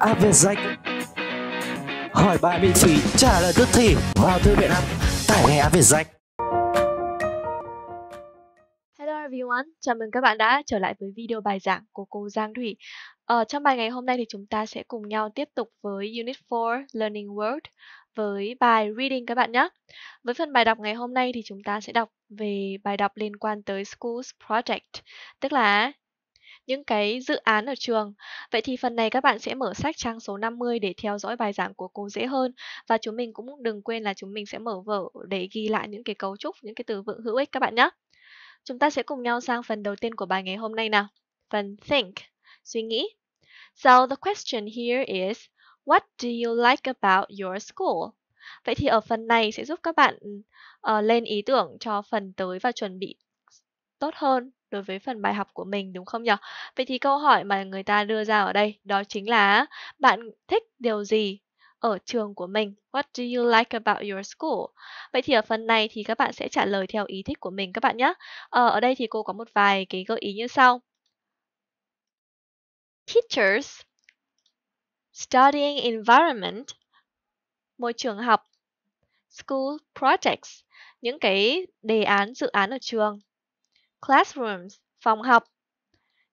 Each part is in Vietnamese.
Áp Việt Danh Hỏi bài miễn phí, trả lời tức thì vào thư viện app, tải ngay Áp Việt Danh Hello everyone, chào mừng các bạn đã trở lại với video bài giảng của cô Giang Thủy ở ờ, Trong bài ngày hôm nay thì chúng ta sẽ cùng nhau tiếp tục với Unit 4 Learning World với bài Reading các bạn nhé. Với phần bài đọc ngày hôm nay thì chúng ta sẽ đọc về bài đọc liên quan tới Schools Project, tức là những cái dự án ở trường. Vậy thì phần này các bạn sẽ mở sách trang số 50 để theo dõi bài giảng của cô dễ hơn và chúng mình cũng đừng quên là chúng mình sẽ mở vở để ghi lại những cái cấu trúc, những cái từ vựng hữu ích các bạn nhé. Chúng ta sẽ cùng nhau sang phần đầu tiên của bài ngày hôm nay nào. Phần think, suy nghĩ. So the question here is what do you like about your school? Vậy thì ở phần này sẽ giúp các bạn uh, lên ý tưởng cho phần tới và chuẩn bị tốt hơn đối với phần bài học của mình đúng không nhỉ? Vậy thì câu hỏi mà người ta đưa ra ở đây đó chính là bạn thích điều gì ở trường của mình? What do you like about your school? Vậy thì ở phần này thì các bạn sẽ trả lời theo ý thích của mình các bạn nhé. Ờ, ở đây thì cô có một vài cái gợi ý như sau. Teachers, studying environment, môi trường học, school projects, những cái đề án, dự án ở trường classrooms, phòng học,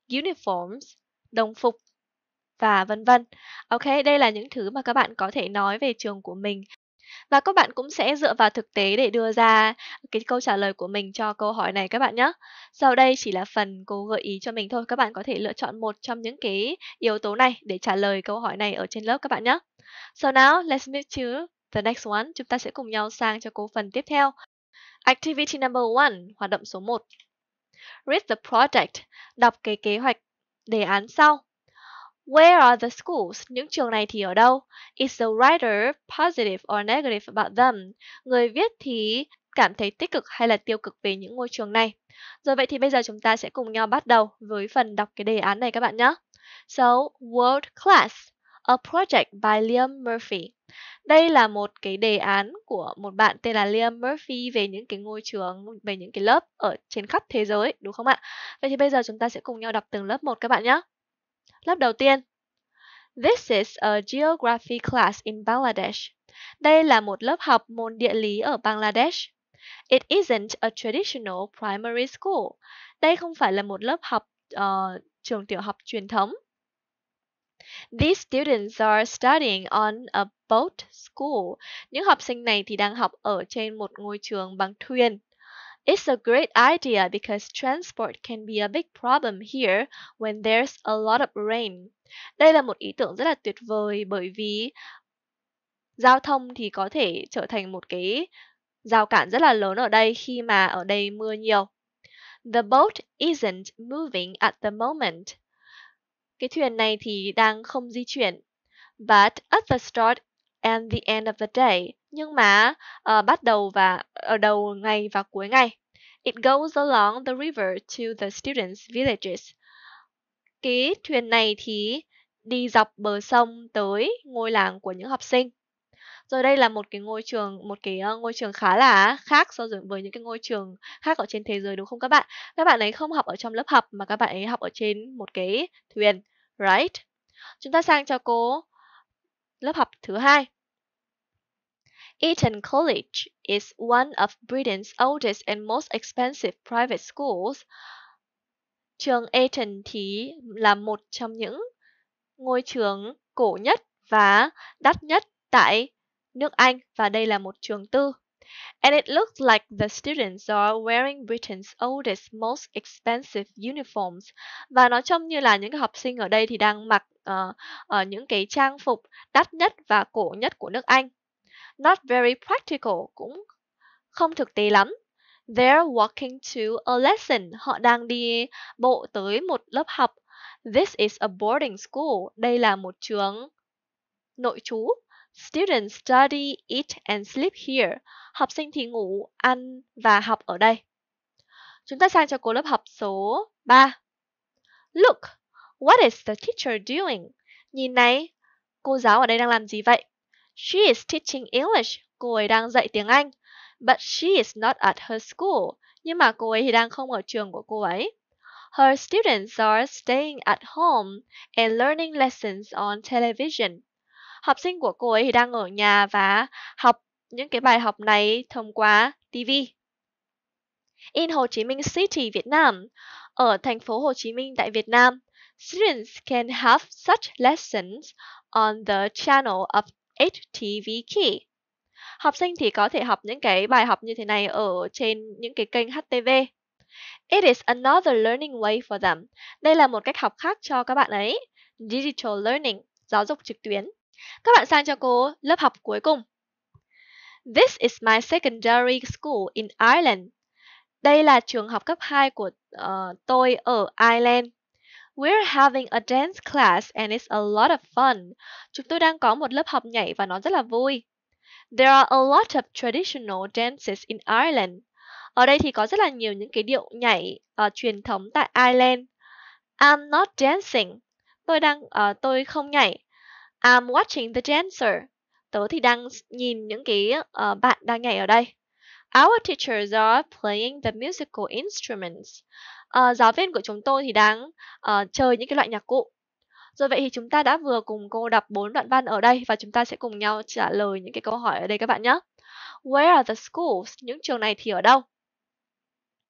uniforms, đồng phục và vân vân. Ok, đây là những thứ mà các bạn có thể nói về trường của mình. Và các bạn cũng sẽ dựa vào thực tế để đưa ra cái câu trả lời của mình cho câu hỏi này các bạn nhé. Sau đây chỉ là phần cô gợi ý cho mình thôi. Các bạn có thể lựa chọn một trong những cái yếu tố này để trả lời câu hỏi này ở trên lớp các bạn nhé. So now, let's move to the next one. Chúng ta sẽ cùng nhau sang cho cô phần tiếp theo. Activity number one, hoạt động số 1. Read the project. Đọc cái kế hoạch đề án sau. Where are the schools? Những trường này thì ở đâu? Is the writer positive or negative about them? Người viết thì cảm thấy tích cực hay là tiêu cực về những ngôi trường này. Rồi vậy thì bây giờ chúng ta sẽ cùng nhau bắt đầu với phần đọc cái đề án này các bạn nhé. So, World Class, a project by Liam Murphy đây là một cái đề án của một bạn tên là Liam Murphy về những cái ngôi trường về những cái lớp ở trên khắp thế giới đúng không ạ vậy thì bây giờ chúng ta sẽ cùng nhau đọc từng lớp một các bạn nhé lớp đầu tiên This is a geography class in Bangladesh. Đây là một lớp học môn địa lý ở Bangladesh. It isn't a traditional primary school. Đây không phải là một lớp học uh, trường tiểu học truyền thống. These students are studying on a boat school. Những học sinh này thì đang học ở trên một ngôi trường bằng thuyền. It's a great idea because transport can be a big problem here when there's a lot of rain. Đây là một ý tưởng rất là tuyệt vời bởi vì giao thông thì có thể trở thành một cái rào cản rất là lớn ở đây khi mà ở đây mưa nhiều. The boat isn't moving at the moment cái thuyền này thì đang không di chuyển. But at the start and the end of the day, nhưng mà uh, bắt đầu và ở ờ, đầu ngày và cuối ngày. It goes along the river to the students' villages. Cái thuyền này thì đi dọc bờ sông tới ngôi làng của những học sinh rồi đây là một cái ngôi trường một cái ờ, ngôi trường khá là khác so với những cái ngôi trường khác ở trên thế giới đúng không các bạn các bạn ấy không học ở trong lớp học mà các bạn ấy học ở trên một cái thuyền right chúng ta sang cho cô lớp học thứ hai Eton College is one of Britain's oldest and most expensive private schools. Trường Eton thì là một trong những ngôi trường cổ nhất và đắt nhất tại nước Anh và đây là một trường tư. And it looks like the students are wearing Britain's oldest, most expensive uniforms. Và nó trông như là những cái học sinh ở đây thì đang mặc uh, uh, những cái trang phục đắt nhất và cổ nhất của nước Anh. Not very practical, cũng không thực tế lắm. They're walking to a lesson. Họ đang đi bộ tới một lớp học. This is a boarding school. Đây là một trường nội trú. Students study, eat and sleep here. Học sinh thì ngủ, ăn và học ở đây. Chúng ta sang cho cô lớp học số 3. Look, what is the teacher doing? Nhìn này, cô giáo ở đây đang làm gì vậy? She is teaching English. Cô ấy đang dạy tiếng Anh. But she is not at her school. Nhưng mà cô ấy thì đang không ở trường của cô ấy. Her students are staying at home and learning lessons on television học sinh của cô ấy thì đang ở nhà và học những cái bài học này thông qua TV. In Ho Chi Minh City, Việt Nam, ở thành phố Hồ Chí Minh tại Việt Nam, students can have such lessons on the channel of HTV Key. Học sinh thì có thể học những cái bài học như thế này ở trên những cái kênh HTV. It is another learning way for them. Đây là một cách học khác cho các bạn ấy. Digital learning, giáo dục trực tuyến. Các bạn sang cho cô lớp học cuối cùng. This is my secondary school in Ireland. Đây là trường học cấp 2 của uh, tôi ở Ireland. We're having a dance class and it's a lot of fun. Chúng tôi đang có một lớp học nhảy và nó rất là vui. There are a lot of traditional dances in Ireland. Ở đây thì có rất là nhiều những cái điệu nhảy uh, truyền thống tại Ireland. I'm not dancing. Tôi đang uh, tôi không nhảy. I'm watching the dancer. Tớ thì đang nhìn những cái uh, bạn đang nhảy ở đây. Our teachers are playing the musical instruments. Uh, giáo viên của chúng tôi thì đang uh, chơi những cái loại nhạc cụ. Rồi vậy thì chúng ta đã vừa cùng cô đọc bốn đoạn văn ở đây và chúng ta sẽ cùng nhau trả lời những cái câu hỏi ở đây các bạn nhé. Where are the schools? Những trường này thì ở đâu?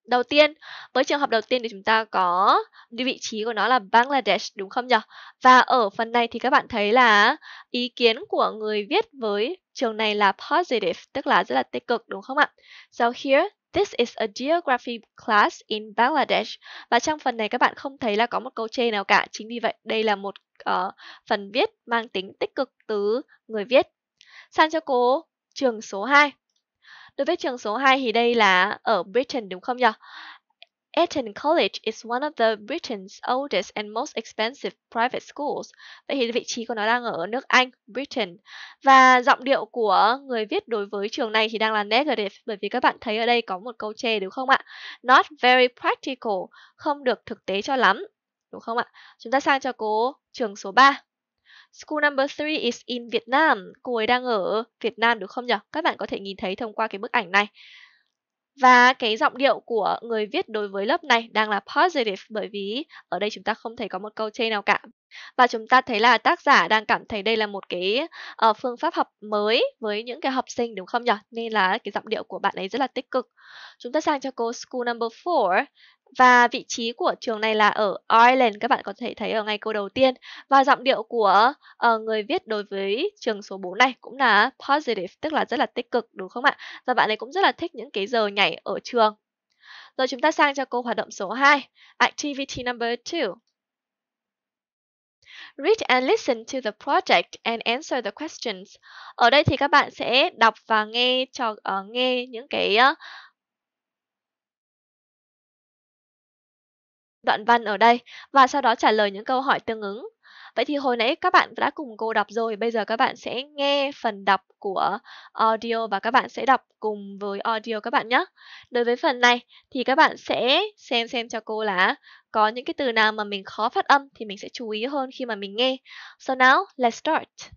Đầu tiên, với trường hợp đầu tiên thì chúng ta có vị trí của nó là Bangladesh đúng không nhỉ? Và ở phần này thì các bạn thấy là ý kiến của người viết với trường này là positive, tức là rất là tích cực đúng không ạ? So here, This is a geography class in Bangladesh. Và trong phần này các bạn không thấy là có một câu chê nào cả. Chính vì vậy, đây là một uh, phần viết mang tính tích cực từ người viết. Sang cho cô trường số 2. Đối với trường số 2 thì đây là ở Britain đúng không nhỉ? Eton College is one of the Britain's oldest and most expensive private schools. Vậy thì vị trí của nó đang ở nước Anh, Britain. Và giọng điệu của người viết đối với trường này thì đang là negative bởi vì các bạn thấy ở đây có một câu chê đúng không ạ? Not very practical, không được thực tế cho lắm. Đúng không ạ? Chúng ta sang cho cô trường số 3. School number 3 is in Vietnam. Cô ấy đang ở Việt Nam được không nhỉ? Các bạn có thể nhìn thấy thông qua cái bức ảnh này. Và cái giọng điệu của người viết đối với lớp này đang là positive bởi vì ở đây chúng ta không thể có một câu chê nào cả. Và chúng ta thấy là tác giả đang cảm thấy đây là một cái, ờ, phương pháp học mới với những cái học sinh, đúng không nhỉ? Nên là cái giọng điệu của bạn ấy rất là tích cực. Chúng ta sang cho cô School Number four và vị trí của trường này là ở Ireland, các bạn có thể thấy ở ngay câu đầu tiên. Và giọng điệu của, ờ, người viết đối với trường số 4 này cũng là positive, tức là rất là tích cực, đúng không ạ? Và bạn ấy cũng rất là thích những cái giờ nhảy ở trường. Rồi chúng ta sang cho cô hoạt động số 2, Activity Number 2 read and listen to the project and answer the questions. Ở đây thì các bạn sẽ đọc và nghe cho uh, nghe những cái uh, đoạn văn ở đây và sau đó trả lời những câu hỏi tương ứng. Vậy thì hồi nãy các bạn đã cùng cô đọc rồi, bây giờ các bạn sẽ nghe phần đọc của audio và các bạn sẽ đọc cùng với audio các bạn nhé. Đối với phần này thì các bạn sẽ xem xem cho cô là có những cái từ nào mà mình khó phát âm thì mình sẽ chú ý hơn khi mà mình nghe. So now, let's start.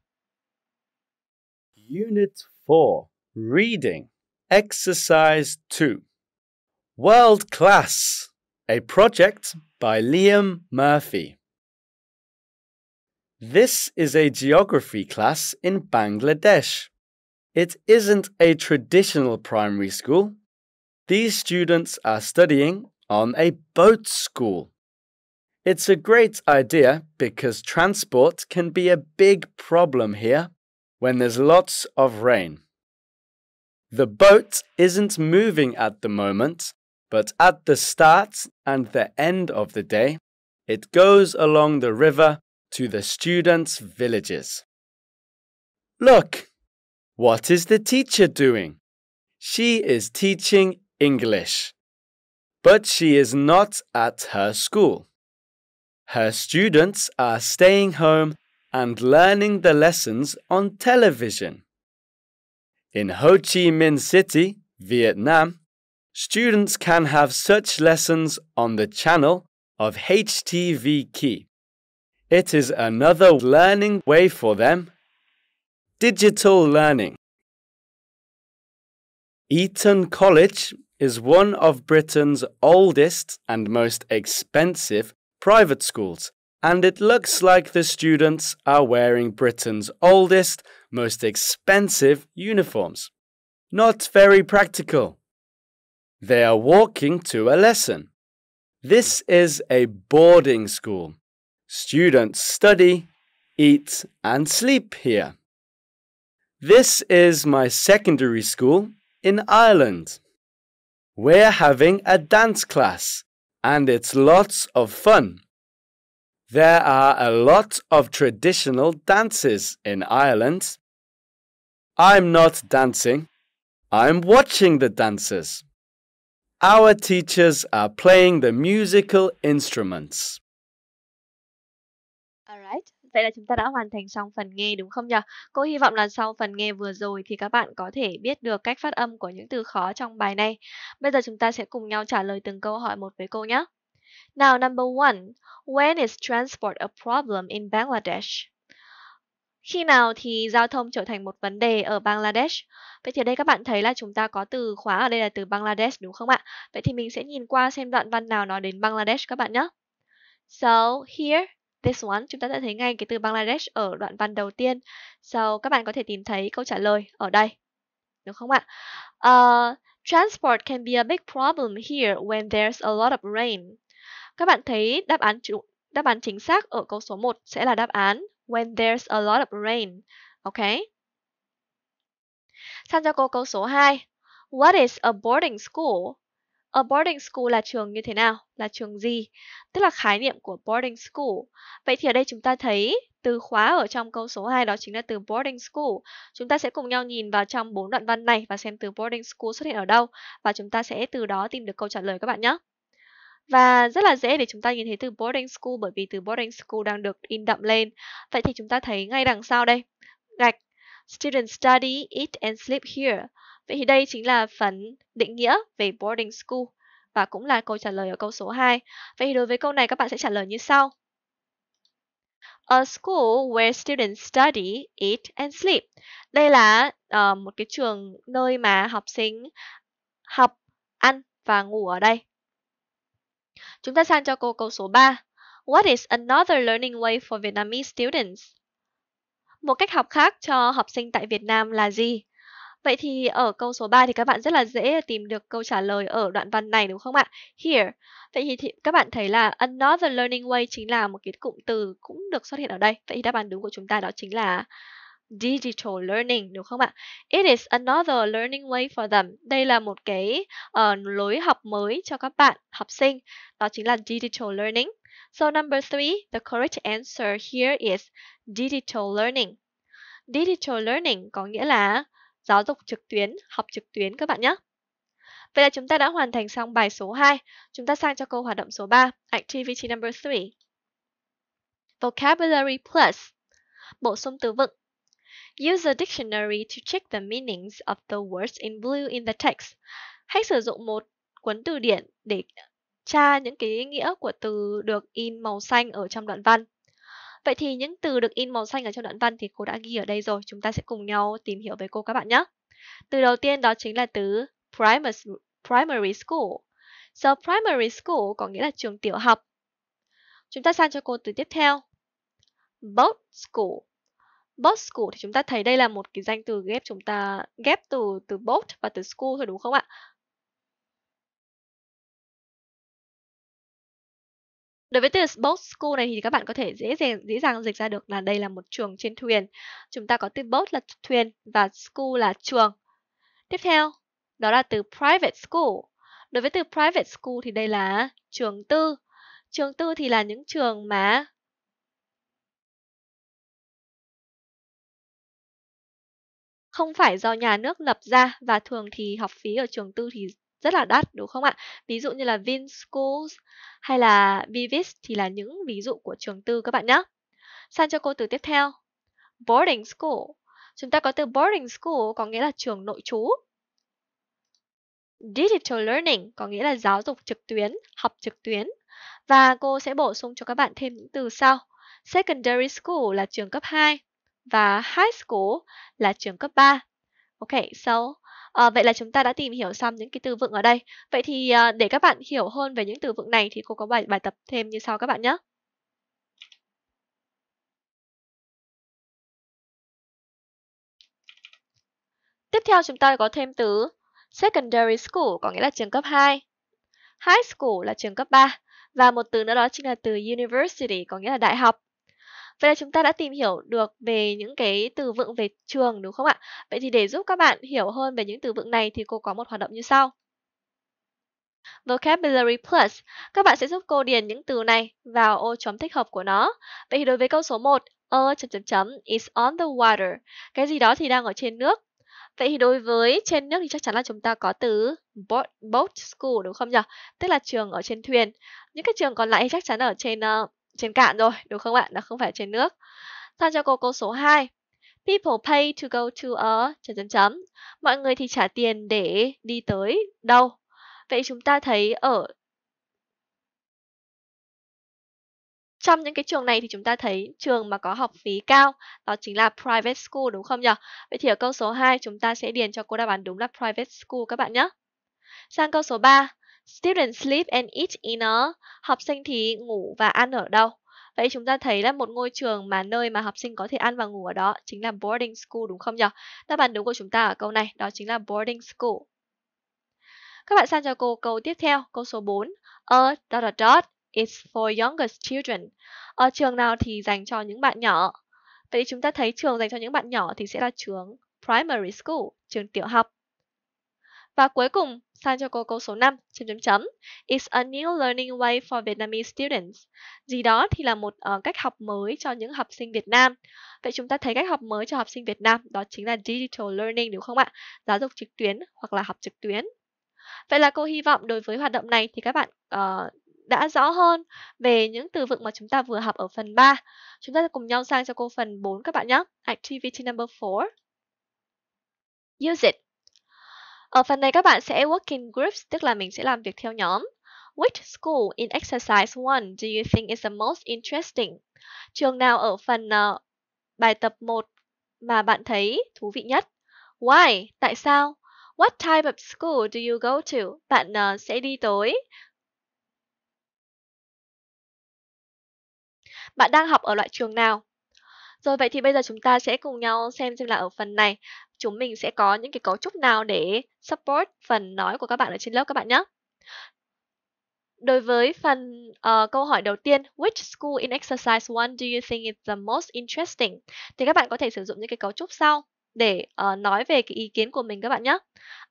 Unit 4 Reading Exercise 2 World Class A project by Liam Murphy This is a geography class in Bangladesh. It isn't a traditional primary school. These students are studying on a boat school. It's a great idea because transport can be a big problem here when there's lots of rain. The boat isn't moving at the moment, but at the start and the end of the day, it goes along the river to the students' villages. Look, what is the teacher doing? She is teaching English, but she is not at her school. Her students are staying home and learning the lessons on television. In Ho Chi Minh City, Vietnam, students can have such lessons on the channel of HTV Key. It is another learning way for them. Digital learning. Eton College is one of Britain's oldest and most expensive private schools, and it looks like the students are wearing Britain's oldest, most expensive uniforms. Not very practical. They are walking to a lesson. This is a boarding school Students study, eat, and sleep here. This is my secondary school in Ireland. We're having a dance class and it's lots of fun. There are a lot of traditional dances in Ireland. I'm not dancing, I'm watching the dancers. Our teachers are playing the musical instruments. vậy là chúng ta đã hoàn thành xong phần nghe đúng không nhỉ? Cô hy vọng là sau phần nghe vừa rồi thì các bạn có thể biết được cách phát âm của những từ khó trong bài này. Bây giờ chúng ta sẽ cùng nhau trả lời từng câu hỏi một với cô nhé. Now, number one, when is transport a problem in Bangladesh? Khi nào thì giao thông trở thành một vấn đề ở Bangladesh? Vậy thì đây các bạn thấy là chúng ta có từ khóa ở đây là từ Bangladesh đúng không ạ? Vậy thì mình sẽ nhìn qua xem đoạn văn nào nói đến Bangladesh các bạn nhé. So, here this one chúng ta đã thấy ngay cái từ Bangladesh ở đoạn văn đầu tiên. So các bạn có thể tìm thấy câu trả lời ở đây. Đúng không ạ? Uh, transport can be a big problem here when there's a lot of rain. Các bạn thấy đáp án chủ, đáp án chính xác ở câu số 1 sẽ là đáp án when there's a lot of rain. Ok. Sang cho cô câu số 2. What is a boarding school? A boarding school là trường như thế nào? Là trường gì? Tức là khái niệm của boarding school. Vậy thì ở đây chúng ta thấy từ khóa ở trong câu số 2 đó chính là từ boarding school. Chúng ta sẽ cùng nhau nhìn vào trong bốn đoạn văn này và xem từ boarding school xuất hiện ở đâu và chúng ta sẽ từ đó tìm được câu trả lời các bạn nhé. Và rất là dễ để chúng ta nhìn thấy từ boarding school bởi vì từ boarding school đang được in đậm lên. Vậy thì chúng ta thấy ngay đằng sau đây, gạch Students study, eat and sleep here. Vậy thì đây chính là phần định nghĩa về boarding school và cũng là câu trả lời ở câu số 2. Vậy thì đối với câu này các bạn sẽ trả lời như sau. A school where students study, eat and sleep. Đây là uh, một cái trường nơi mà học sinh học, ăn và ngủ ở đây. Chúng ta sang cho câu câu số 3. What is another learning way for Vietnamese students? Một cách học khác cho học sinh tại Việt Nam là gì? Vậy thì ở câu số 3 thì các bạn rất là dễ tìm được câu trả lời ở đoạn văn này đúng không ạ? Here. Vậy thì, thì các bạn thấy là another learning way chính là một cái cụm từ cũng được xuất hiện ở đây. Vậy thì đáp án đúng của chúng ta đó chính là digital learning đúng không ạ? It is another learning way for them. Đây là một cái uh, lối học mới cho các bạn học sinh, đó chính là digital learning. So number three, the correct answer here is digital learning. Digital learning có nghĩa là giáo dục trực tuyến, học trực tuyến các bạn nhé. Vậy là chúng ta đã hoàn thành xong bài số 2. Chúng ta sang cho câu hoạt động số 3, activity number 3. Vocabulary plus. Bổ sung từ vựng. Use a dictionary to check the meanings of the words in blue in the text. Hãy sử dụng một cuốn từ điển để tra những cái nghĩa của từ được in màu xanh ở trong đoạn văn. Vậy thì những từ được in màu xanh ở trong đoạn văn thì cô đã ghi ở đây rồi. Chúng ta sẽ cùng nhau tìm hiểu về cô các bạn nhé. Từ đầu tiên đó chính là từ primary, school. So primary school có nghĩa là trường tiểu học. Chúng ta sang cho cô từ tiếp theo. Boat school. Boat school thì chúng ta thấy đây là một cái danh từ ghép chúng ta ghép từ từ boat và từ school thôi đúng không ạ? Đối với từ boat school này thì các bạn có thể dễ dàng dễ dàng dịch ra được là đây là một trường trên thuyền. Chúng ta có từ boat là thuyền và school là trường. Tiếp theo, đó là từ private school. Đối với từ private school thì đây là trường tư. Trường tư thì là những trường mà không phải do nhà nước lập ra và thường thì học phí ở trường tư thì rất là đắt đúng không ạ? Ví dụ như là Vinschools hay là Vivis thì là những ví dụ của trường tư các bạn nhé. Sang cho cô từ tiếp theo. Boarding school. Chúng ta có từ boarding school có nghĩa là trường nội trú. Digital learning có nghĩa là giáo dục trực tuyến, học trực tuyến. Và cô sẽ bổ sung cho các bạn thêm những từ sau. Secondary school là trường cấp 2 và high school là trường cấp 3. Okay, so À, vậy là chúng ta đã tìm hiểu xong những cái từ vựng ở đây. Vậy thì à, để các bạn hiểu hơn về những từ vựng này thì cô có bài bài tập thêm như sau các bạn nhé. Tiếp theo chúng ta có thêm từ secondary school có nghĩa là trường cấp 2. High school là trường cấp 3 và một từ nữa đó chính là từ university có nghĩa là đại học. Vậy là chúng ta đã tìm hiểu được về những cái từ vựng về trường đúng không ạ? Vậy thì để giúp các bạn hiểu hơn về những từ vựng này thì cô có một hoạt động như sau. Vocabulary Plus, các bạn sẽ giúp cô điền những từ này vào ô chấm thích hợp của nó. Vậy thì đối với câu số 1, a ờ", chấm chấm chấm is on the water. Cái gì đó thì đang ở trên nước. Vậy thì đối với trên nước thì chắc chắn là chúng ta có từ boat, boat school đúng không nhỉ? Tức là trường ở trên thuyền. Những cái trường còn lại thì chắc chắn ở trên uh, trên cạn rồi, đúng không ạ? Nó không phải trên nước. Sang cho cô câu số 2. People pay to go to a chấm chấm chấm. Mọi người thì trả tiền để đi tới đâu? Vậy chúng ta thấy ở trong những cái trường này thì chúng ta thấy trường mà có học phí cao đó chính là private school đúng không nhỉ? Vậy thì ở câu số 2 chúng ta sẽ điền cho cô đáp án đúng là private school các bạn nhé. Sang câu số 3. Students sleep and eat in a Học sinh thì ngủ và ăn ở đâu? Vậy chúng ta thấy là một ngôi trường mà nơi mà học sinh có thể ăn và ngủ ở đó chính là boarding school đúng không nhỉ? Đáp án đúng của chúng ta ở câu này đó chính là boarding school. Các bạn sang cho cô câu tiếp theo, câu số 4. A dot dot dot is for youngest children. Ở trường nào thì dành cho những bạn nhỏ? Vậy thì chúng ta thấy trường dành cho những bạn nhỏ thì sẽ là trường primary school, trường tiểu học. Và cuối cùng, sang cho cô câu số 5, chấm chấm chấm, is a new learning way for Vietnamese students. Gì đó thì là một uh, cách học mới cho những học sinh Việt Nam. Vậy chúng ta thấy cách học mới cho học sinh Việt Nam đó chính là digital learning đúng không ạ? Giáo dục trực tuyến hoặc là học trực tuyến. Vậy là cô hy vọng đối với hoạt động này thì các bạn uh, đã rõ hơn về những từ vựng mà chúng ta vừa học ở phần 3. Chúng ta cùng nhau sang cho cô phần 4 các bạn nhé. Activity number 4. Use it. Ở phần này các bạn sẽ working groups, tức là mình sẽ làm việc theo nhóm. Which school in exercise 1 do you think is the most interesting? Trường nào ở phần uh, bài tập 1 mà bạn thấy thú vị nhất? Why? Tại sao? What type of school do you go to? Bạn uh, sẽ đi tới. Bạn đang học ở loại trường nào? Rồi vậy thì bây giờ chúng ta sẽ cùng nhau xem xem là ở phần này chúng mình sẽ có những cái cấu trúc nào để support phần nói của các bạn ở trên lớp các bạn nhé. Đối với phần uh, câu hỏi đầu tiên, which school in exercise 1 do you think is the most interesting? Thì các bạn có thể sử dụng những cái cấu trúc sau để uh, nói về cái ý kiến của mình các bạn nhé.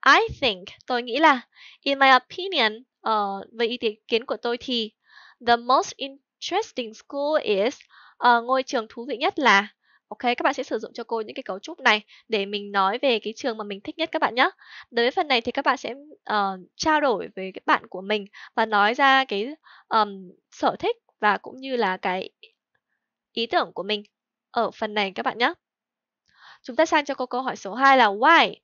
I think, tôi nghĩ là, in my opinion, uh, ờ, về ý kiến của tôi thì the most interesting school is uh, ngôi trường thú vị nhất là Ok, các bạn sẽ sử dụng cho cô những cái cấu trúc này để mình nói về cái trường mà mình thích nhất các bạn nhé. Đối với phần này thì các bạn sẽ uh, trao đổi với các bạn của mình và nói ra cái um, sở thích và cũng như là cái ý tưởng của mình ở phần này các bạn nhé. Chúng ta sang cho cô câu hỏi số 2 là why?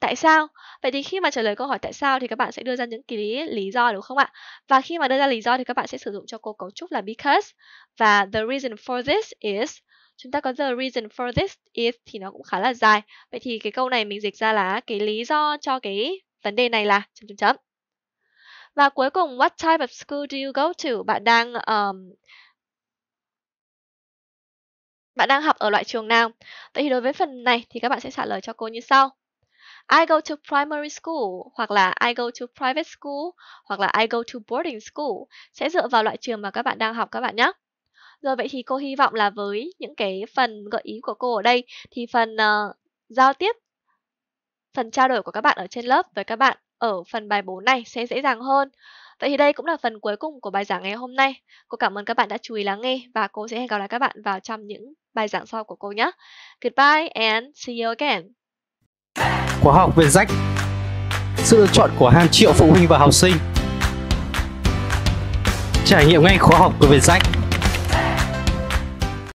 Tại sao? Vậy thì khi mà trả lời câu hỏi tại sao thì các bạn sẽ đưa ra những cái lý, lý do đúng không ạ? Và khi mà đưa ra lý do thì các bạn sẽ sử dụng cho cô cấu trúc là because và the reason for this is chúng ta có the reason for this is thì nó cũng khá là dài vậy thì cái câu này mình dịch ra là cái lý do cho cái vấn đề này là chấm chấm chấm và cuối cùng what type of school do you go to bạn đang um, bạn đang học ở loại trường nào vậy thì đối với phần này thì các bạn sẽ trả lời cho cô như sau I go to primary school hoặc là I go to private school hoặc là I go to boarding school sẽ dựa vào loại trường mà các bạn đang học các bạn nhé. Rồi vậy thì cô hy vọng là với những cái phần gợi ý của cô ở đây thì phần uh, giao tiếp, phần trao đổi của các bạn ở trên lớp với các bạn ở phần bài 4 này sẽ dễ dàng hơn. Vậy thì đây cũng là phần cuối cùng của bài giảng ngày hôm nay. Cô cảm ơn các bạn đã chú ý lắng nghe và cô sẽ hẹn gặp lại các bạn vào trong những bài giảng sau của cô nhé. Goodbye and see you again. Khóa học về rách Sự lựa chọn của hàng triệu phụ huynh và học sinh Trải nghiệm ngay khóa học của Việt Rách